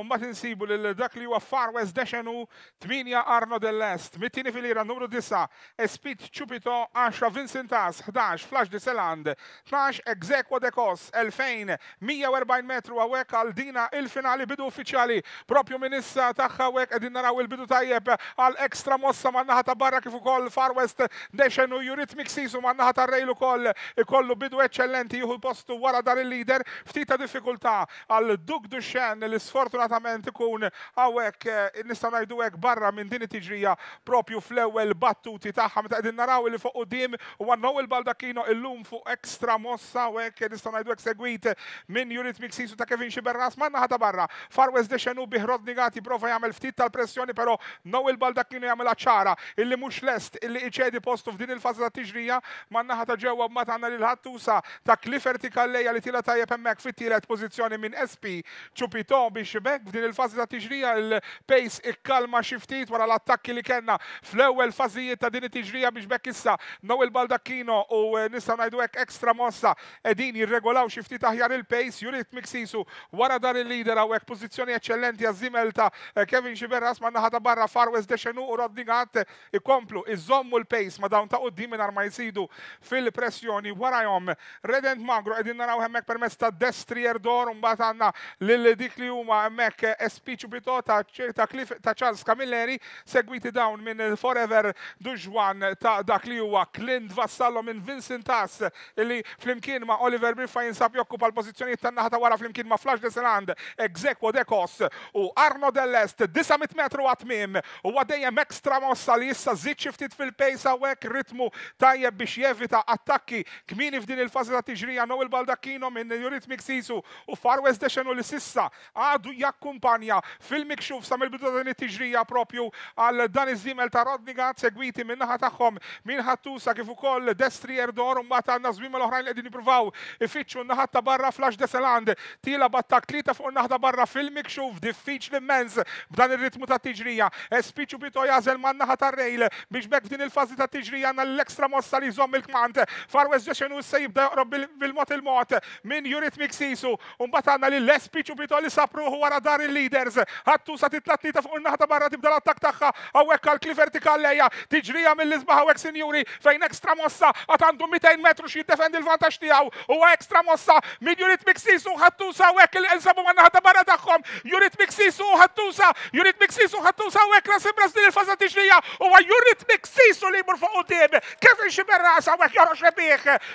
bat insibu li dak li huwa Far West Dexenu 8 Arno dell-Est, mittini filira numru 9, Espit Ċupito, 10 Vincent As, 11 Flash de Seland, 12 Exequo de Kos, 140 metru għawek għal dina il-finali bidu uffiċjali, propju minissa taħħa għawek għedin naraw il-bidu tajjeb għal ekstra mossa mannaħa ta' barra kifu kol Far West Dexenu Juritmik Sisu mannaħa ta' rejlu kol, ikollu e bidu eccellenti juhu postu u wara dar il-lider ftit ta' diffikultà għal Duk Duxen li sfortunatament ikun hawnhekk eh, nista' ngħidu hekk barra minn din it-tiġrija propju fl-ewwel battuti tagħha meta qegħdin naraw li fuq qudiem huwa il-Baldakino illum fuq ekstra mossa hekk nista' ngħidu hekk segwit minn Unit Mixisu ta' Kevin Xiberras ma naħata barra. Farwes Dexenu biħrod negati prova jagħmel ftit tal-pressjoni però il Baldakino jagħmel ċara illi mhux lest illi iċedi postu f'din il faza ta' tiġrija ma naħata ġewwa ma tagħna lil ħattusa ta' Clifford għallejja li tila tajjeb hemmhekk fit-tielet pożizzjoni minn SP ċupito biex bekk f'din il-fażi ta' tiġrija il-pace ikkalma xi ftit wara l-attakki li kellna fl-ewwel fażijiet ta' din it-tiġrija biex bekk issa il Baldakkino u eh, nista' ngħidu hekk ekstra mossa qegħdin jirregolaw xi ftit aħjar il-pace Jurit Miksisu. wara dan il-lider hawnhekk pożizzjoni eċċellenti għażimel ta' Kevin Xiberras ma naħata barra barra Farwes Dexenu u Roddigat ikomplu iżommu l-pace ma dawn ta' qoddim minn ma jsidu fil-pressjoni warajhom Redent Magro qegħdin qegħdin naraw hemmhekk permezz ta' destrier dor u mbagħad għandna lil dik li huma hemmek eh, espiċu bito ta' ta' Charles Camilleri segwiti dawn minn il-Forever Dujwan ta' dak li huwa Clint Vassallo minn Vincent Tass illi flimkien ma' Oliver Biffa jinsab jokkupa l pozizjoni tan-naħa wara flimkien ma' Flash Deseland, Exequo Dekos u Arno Dell'Est 900 metru għatmim u għadejjem ekstra mossa li jissa zid fil-pejsa u ritmu tajjeb biex jevita attakki kmini f'din il-fazi ta' tiġrija no il għal dakino minn Eurythmic Sisu u Far West Dexenu li sissa għadu jakkumpanja fil-mikxuf sa mill-bidu dan it-tiġrija propju għal dan iż-żimel ta' Rodnigat segwiti minn naħa tagħhom minn ħattusa kif ukoll Destri Erdor u mbagħad għanna żmiem l-oħrajn qegħdin jippruvaw ifittxu naħat ta' barra flash desaland, tila batta klita fuq naħda barra fil-mikxuf diffiċli immens b'dan ir-ritmu ta' tiġrija. espiċu bito jazel man naħat tar-rejl biex bek din il fazi ta' tiġrija għanna l-ekstra mossa li zom il-kmant. Far West Dexenu se jibda bil-mot il-mot mod minn Eurythmic Sisu. Umbat għanna li Lespi ċupito li sapruħu għara dar il-leaders. Għattu sa titlatni ta' fuq il-naħta barra tibda l-attak taħħa għawek għal-kli vertikal leja. Tiġrija mill lizbaħ għawek sinjuri fejn ekstra mossa għatandu 200 metru xie defendi l vantax tijaw. U ekstra mossa minn unit Sisu għattu sa għawek il-insabu għanna barra taħħom. għattu sa ħattusa. Eurythmic għattu sa għawek nasibras din il-faza tiġrija. U unit Sisu li jmur fuq u Kif inxiberra sa għawek jorox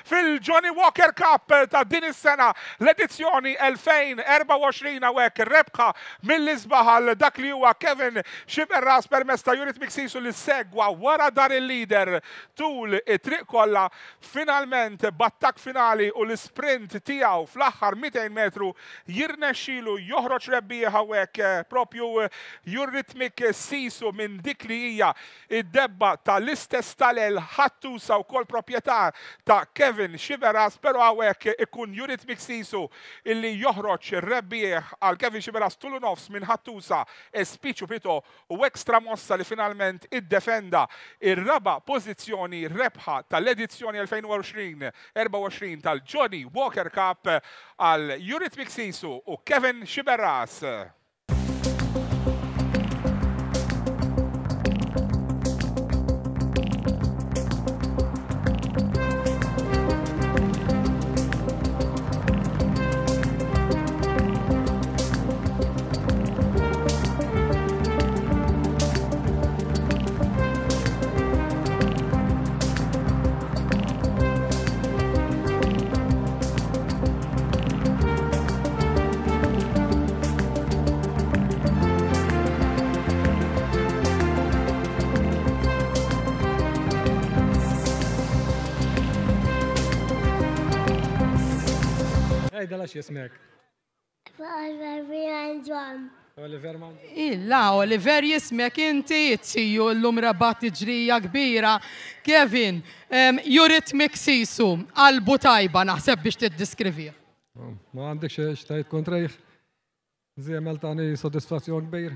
fil-Johnny Walker Cup ta' din is-sena l-edizzjoni 2024 hawnhekk rebħa mill-isbaħal dak li huwa Kevin Xiberras permezz ta' Unit Mixisu li segwa wara dar il-leader tul it-triq kollha finalment battak finali u l-sprint tiegħu fl-aħħar 200 metru jirnexxilu joħroġ rebbieħ hawnhekk eh, propju Juritmik Sisu minn dik li hija id-debba tal-istess tal-el ħattusa u kol proprjetà ta' Kevin Xiberas, pero għawek ikun jurit miksisu illi joħroġ rebbieħ għal Kevin Ximeras Tulunofs minn ħattusa Espiċu Pito u ekstra mossa li finalment id-defenda ir-raba pożizzjoni rebħa tal-edizzjoni 2024 tal-Johnny Walker Cup għal Jurit Miksisu u Kevin Ximeras. għax jesmek? Oliver Manġwan. Oliver Manġwan. Illa, Oliver jismek inti, tsiju l lumra rabat ġrija kbira. Kevin, jurit miksisu, għalbu tajba naħseb biex t-diskrivi. Ma għandek xe xtajt kontrajħ. Ziemel tani soddisfazzjon kbir.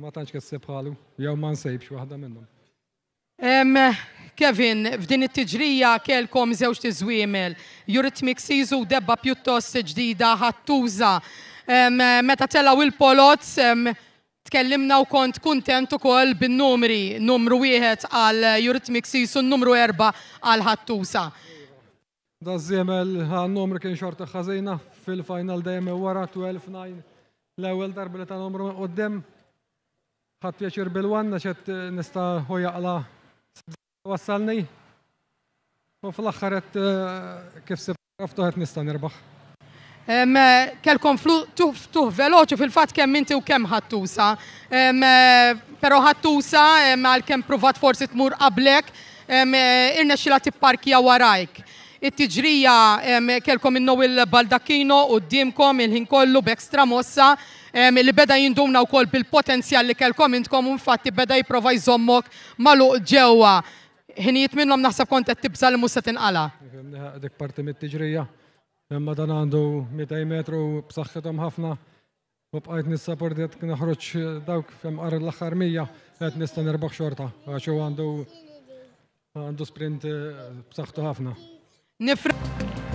Ma tanċ kessib ħalu, jew ma nsejbx waħda minnum. Kevin, f'din it-tiġrija kelkom żewġ tiżwiemel, Eurythmic Sisu debba pjuttost ġdida ħattuża. Meta telaw il polozz tkellimna u kont kuntent ukoll bin-numri, numru wieħed għal Eurythmic Sisu, numru erba għal ħattuża. Da żiemel għan-numru kien xorta ħażejna fil-final dejjem wara 12-9 l-ewwel darba li ta' numru qudiem. Ħadd pjaċir bil-wanna ċet nista' ħojaqla Wassalni, u fl-axħaret eh, kif se għaftu għet nista nirbaħ. Eh, kelkom tuħ veloċi fil-fat kemm inti u kemm ħattusa. Eh, Pero ħattusa għal kem provat forsi tmur qablek, irna xila tipparkija warajk. It-tiġrija kelkom innow il-baldakino u d-dimkom il-ħin kollu b'ekstra mossa li beda jindumna u kol bil-potenzjal li kelkom intkom un fatti beda jiprova jizommok maluq ġewa ħinijiet minnhom naħseb kont qed tibżal mhux se tinqala. Dik parti mit-tiġrija. Imma dan għandu 200 metru b'saħħithom ħafna. U bqajt nissapordiet naħroġ dawk fem qar l-aħħar mija qed nista' nirbaħ xorta għax għandu għandu sprint eh, b'saħħtu ħafna. Nifra.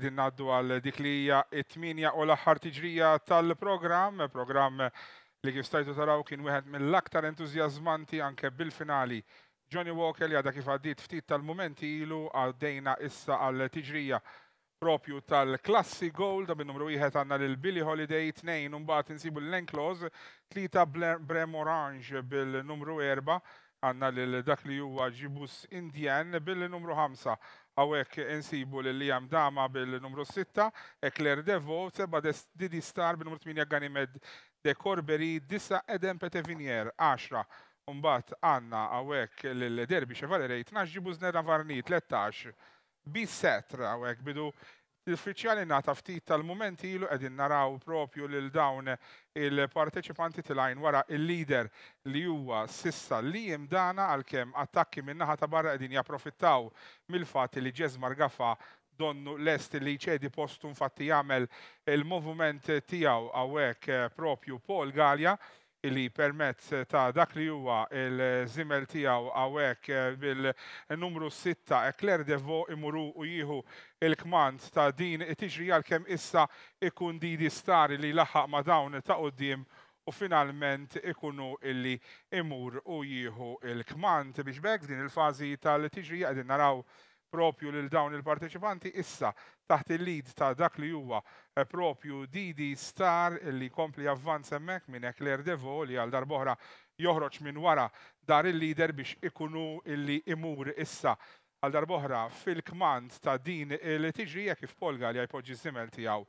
Din naddu għal dik li hija it-tminja u l-aħħar tiġrija tal-programm, programm li kif stajtu taraw kien wieħed mill-aktar entużjażmanti anke bil-finali. Johnny Walker li għadha kif għaddit ftit tal-momenti ilu għaddejna issa għal tiġrija propju tal-klassi gold, da bin-numru wieħed għandna lil Billy Holiday 2, mbagħad insibu l-Lenklos, tlita Brem Orange bil-numru 4, għandna lil dak li huwa ġibus Indian bil-numru 5 għawek insibu li Jam Dama bil-numru 6, Ekler Devo, seba Didi Star bil-numru 8 Ganimed De Corberi, disa Edem Petevinier, 10. Umbat għanna għawek l-derbi xevalerejt, naġġibu znera varni, 13. Bisetra għawek bidu l-uffiċjali nata ftit tal-moment ilu qegħdin naraw propju lil dawn il-parteċipanti tilajn wara il-lider li huwa sissa li jimdana għalkemm attakki minnaħa ta' barra qegħdin japprofittaw mill-fatt li ġezmar Gaffa donnu lest li ċedi postum fatti jagħmel il-movement tiegħu hawnhekk propju Paul Galja li permezz ta' dak li huwa il-żimel tiegħu hawnhekk eh, bil-numru 6 Ekler Devo imuru u jihu il-kmand ta' din tiġri għalkemm issa ikun Didi Stari li laħaq ma' dawn ta' qudiem u finalment ikunu illi imur u jieħu il-kmand biex bekk din il-fażi tal-tiġri qegħdin naraw propju lil dawn il-parteċipanti issa taħt il-lead ta' dak li huwa eh, propju Didi Star li kompli avvanz hemmhekk minn Eclair Devo li għal darbohra joħroġ minn wara dar il-leader biex ikunu illi imur issa għal darbohra fil-kmand ta' din il tiġri kif polga li jpoġġi żimel tiegħu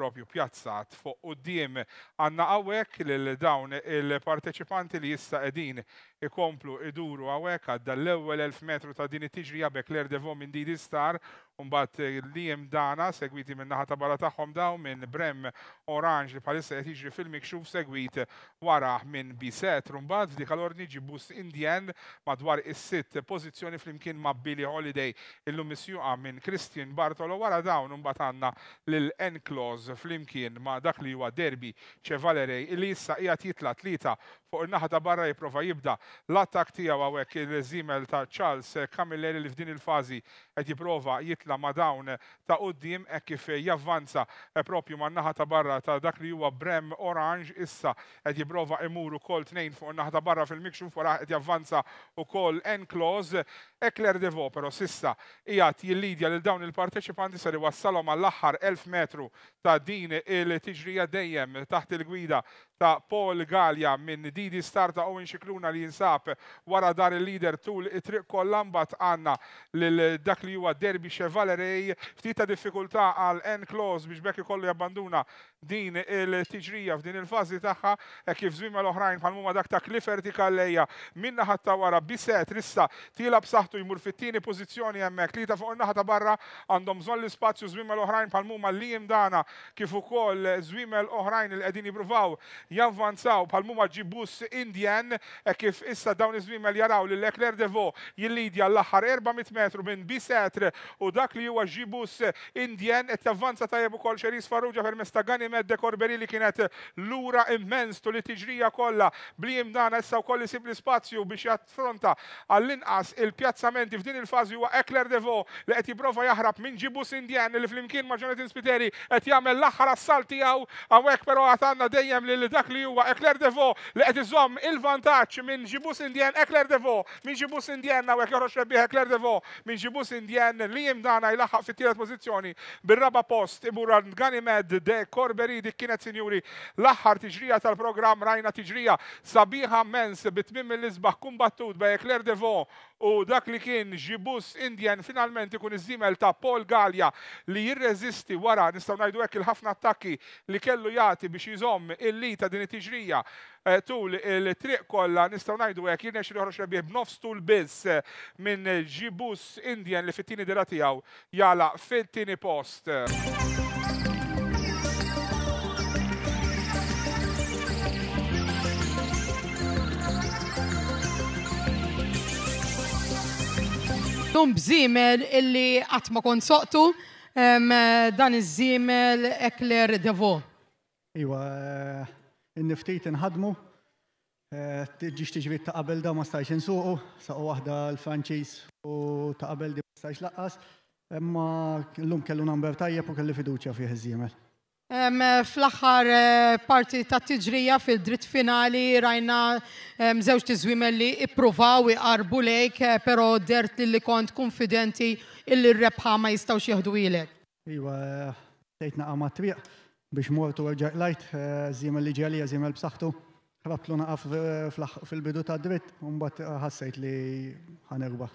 propju pjazzat fuq qudiem għanna għawek l-dawn il-parteċipanti li jissa edin ikomplu iduru għawek għadda l-ewel 1000 metru ta' din it-tiġri għabek l-erdevo minn di star Umbat eh, li jem dana segwiti minn naħa barra taħħom daw minn Brem Orange li palissa qed jiġri fil-mikxuf segwit wara minn Biset. Rumbat li għal ġibus Indian madwar is-sitt pożizzjoni flimkien ma' Billy Holiday illum misjuqa minn Christian Bartolo wara dawn umbat għanna l enclose flimkien ma' dak li huwa derbi ċevalerei illi jissa hija titla tlita fuq il-naħa ta' barra jiprofa jibda l-attak tiegħu hawnhekk il zimel ta' Charles Camilleri li f'din il-fażi qed jipprova jitla tifla ma dawn ta' qoddim e kif javvanza e propju ma' naħa ta' barra ta' dak li huwa brem orange issa qed jipprova imuru kol tnejn fuq naħa ta' barra fil-mikxu fuq qed javvanza ukoll enclose Ekler Devo però sissa qiegħed jillidja lil dawn il-parteċipanti ser iwassalhom għall-aħħar 1000 metru ta' din il-tiġrija dejjem taħt il-gwida ta' Paul Galja minn Didi Star ta' Owen Xikluna li jinsab wara dar il-lider tul it-triq kollan bat għanna lil dak li huwa Derby Cheval Valerie, ftit ta' diffikultà għal N Claus biex bekk ikollu jabbanduna din il-tiġrija f'din il-fazi tagħha e kif żwima l-oħrajn bħal dak ta' Clifford Kalleja minna ħatta wara biset rissa tilab saħtu jmur fit-tieni pożizzjoni hemmhekk li ta' fuq in-naħa ta' barra għandhom żon l-ispazju żwima l-oħrajn bħal huma li jimdana kif ukoll żwima l-oħrajn li qegħdin jippruvaw javvanzaw bħal huma ġibus Indian e kif issa dawn iż-żwima jaraw li ekler Devo jillidja l-aħħar 400 metru minn bisetr u dak li huwa ġibus Indian qed tavvanza tajjeb ukoll xeris Farrugia permezz ta' Mehmet de Korberi li kienet lura immens tu li tiġrija kollha bli dan issa u kolli sibli spazju biex jaffronta għall-inqas il-pjazzamenti f'din il fazi huwa Ekler Devo li qed jipprova jaħrab minn Ġibus Sindjan li flimkien ma' Jonathan Spiteri qed jagħmel l-aħħar assalt għaw hawnhekk però għatanna dejjem li dak li huwa Ekler Devo li qed iżomm il-vantaġġ minn Ġibus Indjan Ekler Devo minn Ġibus Indjan hawnhekk joħroġ rebbieħ Ekler Devo minn ġibu Sindjan li jimdana jlaħħaq fit-tielet pożizzjoni bir-raba post imur għand Ganimed de Korbe beridi kienet sinjuri l-aħħar tiġrija tal-programm rajna tiġrija sabiħa mens bitmim mill-isbaħ kumbattut bej Claire Devon u dak li kien ġibus Indian finalment ikun iż-żimel ta' Paul Gallia li jirreżisti wara nistgħu ngħidu hekk il-ħafna attakki li kellu jagħti biex jżomm il-lita din it-tiġrija eh, tul il-triq kollha nistgħu ngħidu hekk jirnex li ħroġ rebieħ b'nofs tul biss eh, minn ġibus Indian li fit-tieni dera tiegħu jala fit-tieni post. Dum bżimel illi qatt ma kont soqtu dan iż-żimel Ekler Devo. Iwa, eh, n-niftit inħadmu, eh, tiġi tiġbit ta' qabel da ma stajx insuqu, u waħda l-Franċis u ta' qabel di ma stajx laqqas, imma l-lum kellu number tajjeb u kelli fiduċja fih iż-żiemel. Fl-axħar eh, parti ta' tiġrija fil-dritt finali rajna mżewġ tiżwimel li ippruvaw iqarbu lejk, eh, pero dert li kont konfidenti illi r-rebħa ma jistawx jihdu ilek. Iwa, tejtna għama triq biex mortu għagġaq lajt, eh, zimel li ġeli, zimel b'saħtu, rabtlu naqaf fil-bidu ta' dritt, un-bat ħassajt li ħanerba.